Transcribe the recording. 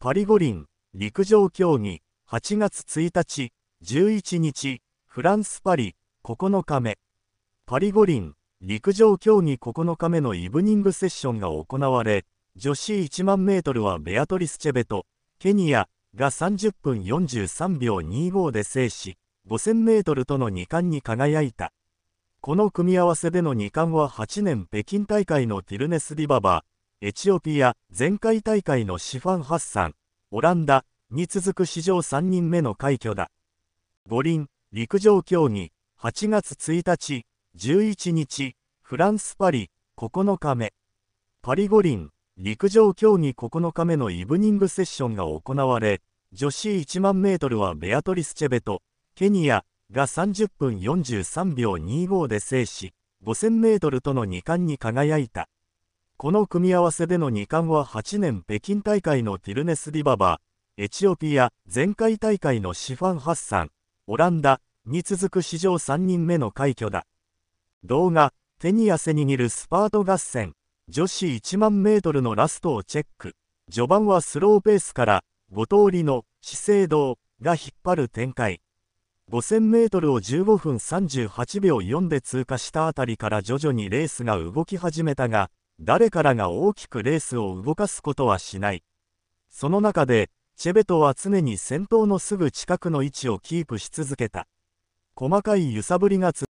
パリ五輪陸上競技8月1日11日フランス・パリ9日目パリ五輪陸上競技9日目のイブニングセッションが行われ女子1万メートルはベアトリス・チェベトケニアが30分43秒25で制し5000メートルとの2冠に輝いたこの組み合わせでの2冠は8年北京大会のティルネス・ディババエチオピア前回大会のシファン・ハッサン、オランダに続く史上3人目の快挙だ。五輪、陸上競技、8月1日、11日、フランス・パリ、9日目。パリ五輪、陸上競技9日目のイブニングセッションが行われ、女子1万メートルはベアトリス・チェベト、ケニアが30分43秒25で制し、5000メートルとの2冠に輝いた。この組み合わせでの2冠は8年北京大会のティルネス・ディババ、エチオピア、前回大会のシファン・ハッサン、オランダに続く史上3人目の快挙だ。動画、手に汗握るスパート合戦、女子1万メートルのラストをチェック。序盤はスローペースから、5通りの資生堂が引っ張る展開。5000メートルを15分38秒4で通過したあたりから徐々にレースが動き始めたが、誰からが大きくレースを動かすことはしない。その中で、チェベトは常に先頭のすぐ近くの位置をキープし続けた。細かい揺さぶりが続